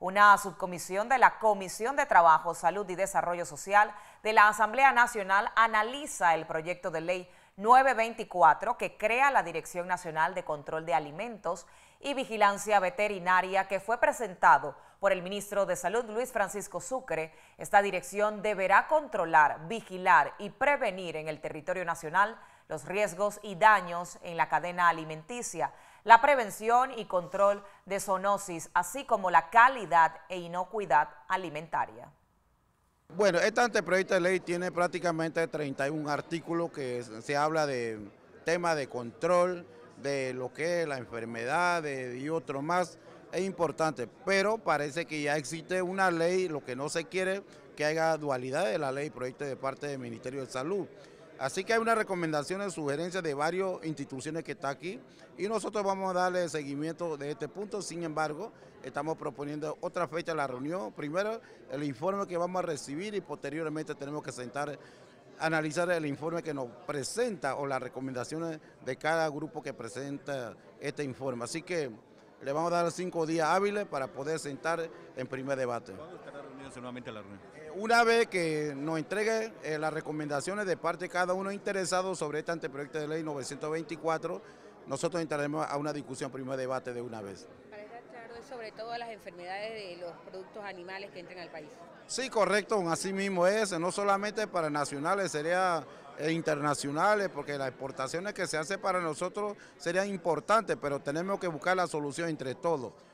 una subcomisión de la Comisión de Trabajo, Salud y Desarrollo Social de la Asamblea Nacional analiza el proyecto de ley 924 que crea la Dirección Nacional de Control de Alimentos y Vigilancia Veterinaria que fue presentado por el ministro de Salud Luis Francisco Sucre. Esta dirección deberá controlar, vigilar y prevenir en el territorio nacional los riesgos y daños en la cadena alimenticia la prevención y control de zoonosis, así como la calidad e inocuidad alimentaria. Bueno, este anteproyecto de ley tiene prácticamente 31 artículos que se habla de temas de control, de lo que es la enfermedad y otro más. Es importante, pero parece que ya existe una ley, lo que no se quiere que haya dualidad de la ley proyecto de parte del Ministerio de Salud. Así que hay una recomendación recomendaciones, sugerencia de varias instituciones que está aquí y nosotros vamos a darle seguimiento de este punto. Sin embargo, estamos proponiendo otra fecha la reunión. Primero, el informe que vamos a recibir y posteriormente tenemos que sentar analizar el informe que nos presenta o las recomendaciones de cada grupo que presenta este informe. Así que le vamos a dar cinco días hábiles para poder sentar en primer debate. Eh, una vez que nos entregue eh, las recomendaciones de parte de cada uno interesado sobre este anteproyecto de ley 924, nosotros entraremos a una discusión primer debate de una vez sobre todo a las enfermedades de los productos animales que entran al país. Sí, correcto, así mismo es, no solamente para nacionales, sería e internacionales, porque las exportaciones que se hacen para nosotros serían importantes, pero tenemos que buscar la solución entre todos.